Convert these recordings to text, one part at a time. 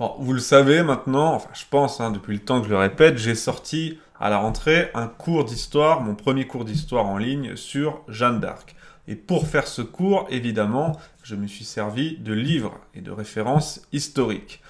Bon, vous le savez maintenant, enfin je pense, hein, depuis le temps que je le répète, j'ai sorti à la rentrée un cours d'histoire, mon premier cours d'histoire en ligne sur Jeanne d'Arc. Et pour faire ce cours, évidemment, je me suis servi de livres et de références historiques.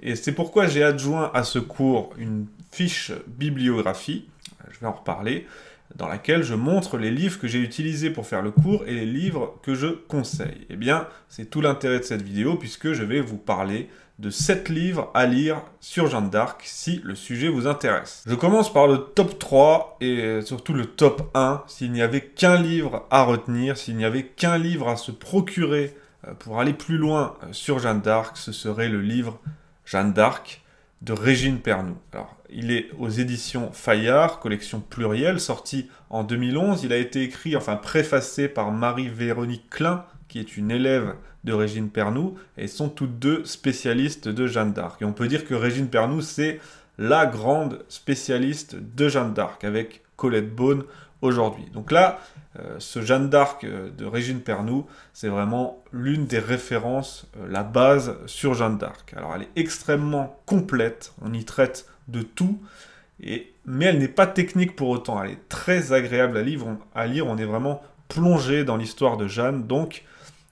Et c'est pourquoi j'ai adjoint à ce cours une fiche bibliographie, je vais en reparler, dans laquelle je montre les livres que j'ai utilisés pour faire le cours et les livres que je conseille. Eh bien, c'est tout l'intérêt de cette vidéo puisque je vais vous parler de 7 livres à lire sur Jeanne d'Arc si le sujet vous intéresse. Je commence par le top 3 et surtout le top 1 s'il n'y avait qu'un livre à retenir, s'il n'y avait qu'un livre à se procurer euh, pour aller plus loin euh, sur Jeanne d'Arc, ce serait le livre Jeanne d'Arc de Régine Pernoud. Alors, il est aux éditions Fayard, collection plurielle, sorti en 2011. Il a été écrit, enfin préfacé par Marie-Véronique Klein, qui est une élève de Régine Pernoud, et sont toutes deux spécialistes de Jeanne d'Arc. Et on peut dire que Régine Pernoud, c'est la grande spécialiste de Jeanne d'Arc, avec Colette Beaune aujourd'hui. Donc là, euh, ce Jeanne d'Arc euh, de Régine Pernoud, c'est vraiment l'une des références, euh, la base sur Jeanne d'Arc. Alors elle est extrêmement complète, on y traite de tout, et, mais elle n'est pas technique pour autant, elle est très agréable à, à lire, on est vraiment plongé dans l'histoire de Jeanne, donc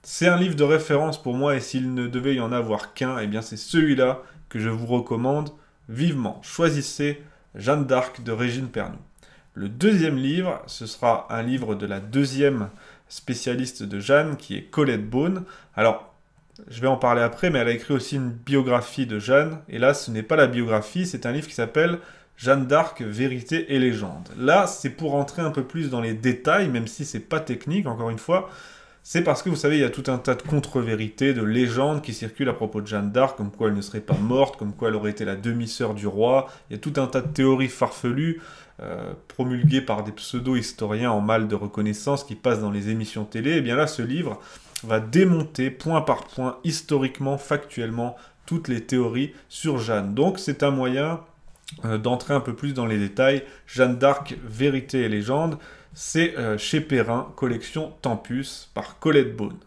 c'est un livre de référence pour moi, et s'il ne devait y en avoir qu'un, et eh bien c'est celui-là que je vous recommande vivement. Choisissez Jeanne d'Arc de Régine Pernoud. Le deuxième livre, ce sera un livre de la deuxième spécialiste de Jeanne, qui est Colette Beaune. Alors, je vais en parler après, mais elle a écrit aussi une biographie de Jeanne. Et là, ce n'est pas la biographie, c'est un livre qui s'appelle Jeanne d'Arc, vérité et légende. Là, c'est pour entrer un peu plus dans les détails, même si c'est pas technique, encore une fois c'est parce que vous savez, il y a tout un tas de contre-vérités, de légendes qui circulent à propos de Jeanne d'Arc, comme quoi elle ne serait pas morte, comme quoi elle aurait été la demi-sœur du roi. Il y a tout un tas de théories farfelues euh, promulguées par des pseudo-historiens en mal de reconnaissance qui passent dans les émissions télé. Et eh bien là, ce livre va démonter point par point, historiquement, factuellement, toutes les théories sur Jeanne. Donc c'est un moyen euh, d'entrer un peu plus dans les détails. Jeanne d'Arc, vérité et légende c'est euh, chez Perrin, collection Tempus par Colette Beaune.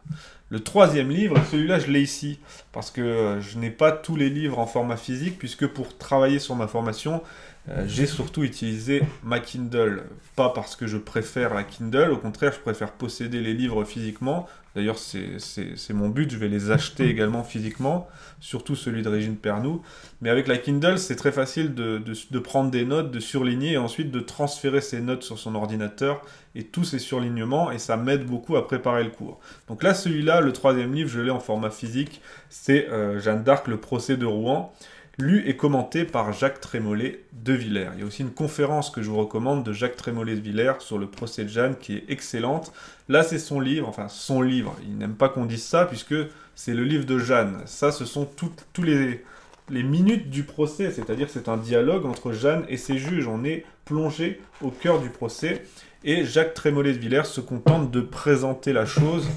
Le troisième livre, celui-là je l'ai ici, parce que euh, je n'ai pas tous les livres en format physique, puisque pour travailler sur ma formation, euh, j'ai surtout utilisé ma Kindle, pas parce que je préfère la Kindle, au contraire, je préfère posséder les livres physiquement. D'ailleurs, c'est mon but, je vais les acheter également physiquement, surtout celui de Régine Pernou. Mais avec la Kindle, c'est très facile de, prendre des notes, de surligner et ensuite de transférer ces notes sur son ordinateur et tous ces surlignements, et ça m'aide beaucoup à préparer le cours. Donc là, celui-là, le troisième livre, je l'ai en format physique, c'est euh, Jeanne d'Arc, le procès de Rouen lu et commenté par Jacques Trémollet de Villers. Il y a aussi une conférence que je vous recommande de Jacques Trémollet de Villers sur le procès de Jeanne qui est excellente. Là, c'est son livre, enfin son livre, il n'aime pas qu'on dise ça puisque c'est le livre de Jeanne. Ça, ce sont tous les, minutes du procès, c'est-à-dire c'est un dialogue entre Jeanne et ses juges. On est plongé au cœur du procès et Jacques Trémollet de Villers se contente de présenter la chose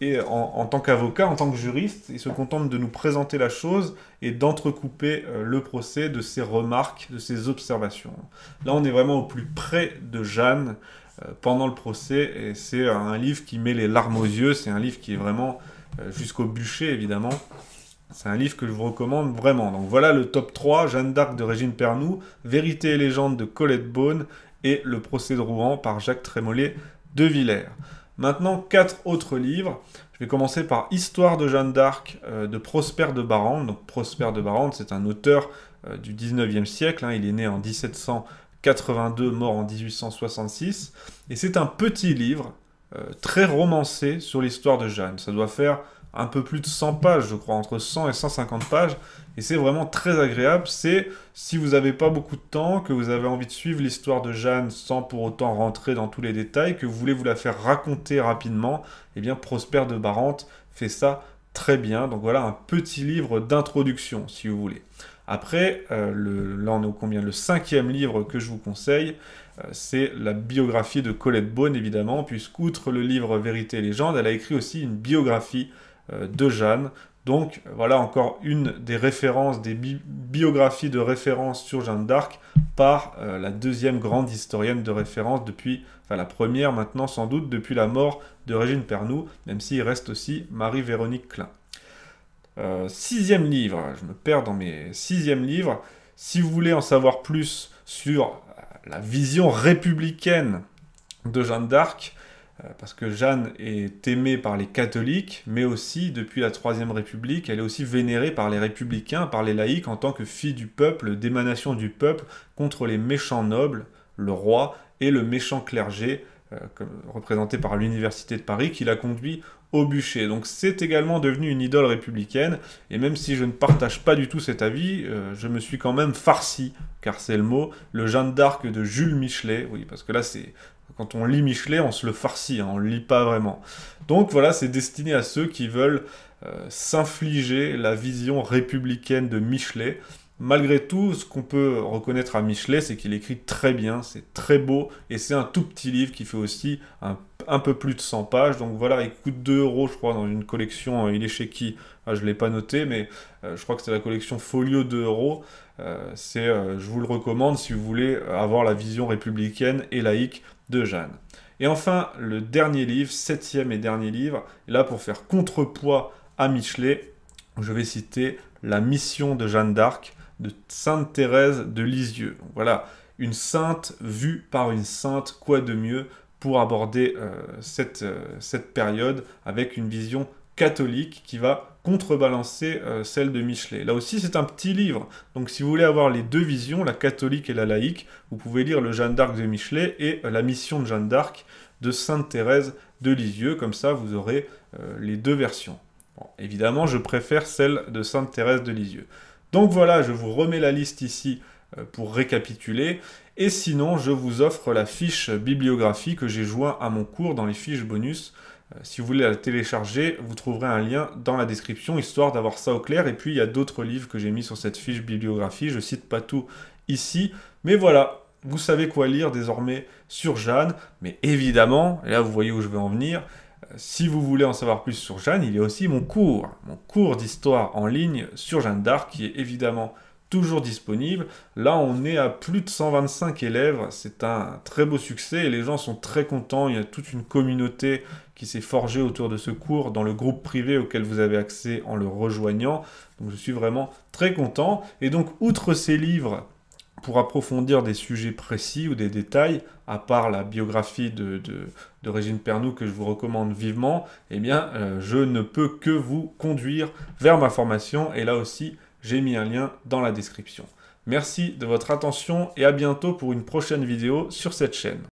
et en, tant qu'avocat, en tant que juriste, il se contente de nous présenter la chose et d'entrecouper euh, le procès de ses remarques, de ses observations. Là, on est vraiment au plus près de Jeanne euh, pendant le procès, et c'est un livre qui met les larmes aux yeux, c'est un livre qui est vraiment euh, jusqu'au bûcher, évidemment. C'est un livre que je vous recommande vraiment. Donc voilà le top 3, Jeanne d'Arc de Régine Pernoud, Vérité et légende de Colette Beaune, et Le procès de Rouen par Jacques Trémollet de Villers. Maintenant, quatre autres livres. Je vais commencer par Histoire de Jeanne d'Arc euh, de Prosper de Barande. Donc Prosper de Barande, c'est un auteur euh, du 19e siècle. Hein. Il est né en 1782, mort en 1866. Et c'est un petit livre euh, très romancé sur l'histoire de Jeanne. Ça doit faire un peu plus de 100 pages, je crois, entre 100 et 150 pages. Et c'est vraiment très agréable. C'est si vous n'avez pas beaucoup de temps, que vous avez envie de suivre l'histoire de Jeanne sans pour autant rentrer dans tous les détails, que vous voulez vous la faire raconter rapidement, eh bien Prosper de Barante fait ça très bien. Donc voilà un petit livre d'introduction, si vous voulez. Après, euh, le, là on est au combien Le cinquième livre que je vous conseille, euh, c'est la biographie de Colette Beaune, évidemment, puisqu'outre le livre Vérité et légende, elle a écrit aussi une biographie euh, de Jeanne. Donc voilà encore une des références, des biographies de référence sur Jeanne d'Arc par euh, la deuxième grande historienne de référence depuis, enfin la première maintenant sans doute, depuis la mort de Régine Pernoud, même s'il reste aussi Marie-Véronique Klein. Euh, sixième livre, je me perds dans mes sixième livre. Si vous voulez en savoir plus sur la vision républicaine de Jeanne d'Arc, euh, parce que Jeanne est aimée par les catholiques, mais aussi, depuis la Troisième République, elle est aussi vénérée par les républicains, par les laïcs, en tant que fille du peuple, d'émanation du peuple, contre les méchants nobles, le roi et le méchant clergé, euh, représenté par l'Université de Paris, qui l'a conduit au bûcher. Donc c'est également devenu une idole républicaine, et même si je ne partage pas du tout cet avis, euh, je me suis quand même farci, car c'est le mot, le Jeanne d'Arc de Jules Michelet, oui, parce que là c'est quand on lit Michelet, on se le farcit, hein, on ne lit pas vraiment. Donc voilà, c'est destiné à ceux qui veulent euh, s'infliger la vision républicaine de Michelet. Malgré tout, ce qu'on peut reconnaître à Michelet, c'est qu'il écrit très bien, c'est très beau, et c'est un tout petit livre qui fait aussi un, peu plus de 100 pages. Donc voilà, il coûte 2 euros, je crois, dans une collection. Euh, il est chez qui ah, Je ne l'ai pas noté, mais euh, je crois que c'est la collection Folio 2 euros. je vous le recommande si vous voulez avoir la vision républicaine et laïque Jeanne. Et enfin, le dernier livre, septième et dernier livre, là pour faire contrepoids à Michelet, je vais citer La mission de Jeanne d'Arc de Sainte Thérèse de Lisieux. Voilà, une sainte vue par une sainte, quoi de mieux pour aborder euh, cette, euh, cette période avec une vision catholique qui va contrebalancer euh, celle de Michelet. Là aussi, c'est un petit livre. Donc si vous voulez avoir les deux visions, la catholique et la laïque, vous pouvez lire le Jeanne d'Arc de Michelet et euh, la mission de Jeanne d'Arc de Sainte Thérèse de Lisieux. Comme ça, vous aurez euh, les deux versions. évidemment, je préfère celle de Sainte Thérèse de Lisieux. Donc voilà, je vous remets la liste ici pour récapituler. Et sinon, je vous offre la fiche bibliographie que j'ai joint à mon cours dans les fiches bonus euh, si vous voulez la télécharger, vous trouverez un lien dans la description, histoire d'avoir ça au clair. Et puis, il y a d'autres livres que j'ai mis sur cette fiche bibliographie. Je ne cite pas tout ici. Mais voilà, vous savez quoi lire désormais sur Jeanne. Mais évidemment, là, vous voyez où je veux en venir. Euh, si vous voulez en savoir plus sur Jeanne, il y a aussi mon cours, mon cours d'histoire en ligne sur Jeanne d'Arc, qui est évidemment toujours disponible. Là, on est à plus de 125 élèves. C'est un très beau succès et les gens sont très contents. Il y a toute une communauté qui s'est forgée autour de ce cours dans le groupe privé auquel vous avez accès en le rejoignant. Donc, je suis vraiment très content. Et donc, outre ces livres pour approfondir des sujets précis ou des détails, à part la biographie de, Régine Pernoud que je vous recommande vivement, eh bien, euh, je ne peux que vous conduire vers ma formation. Et là aussi, j'ai mis un lien dans la description. Merci de votre attention et à bientôt pour une prochaine vidéo sur cette chaîne.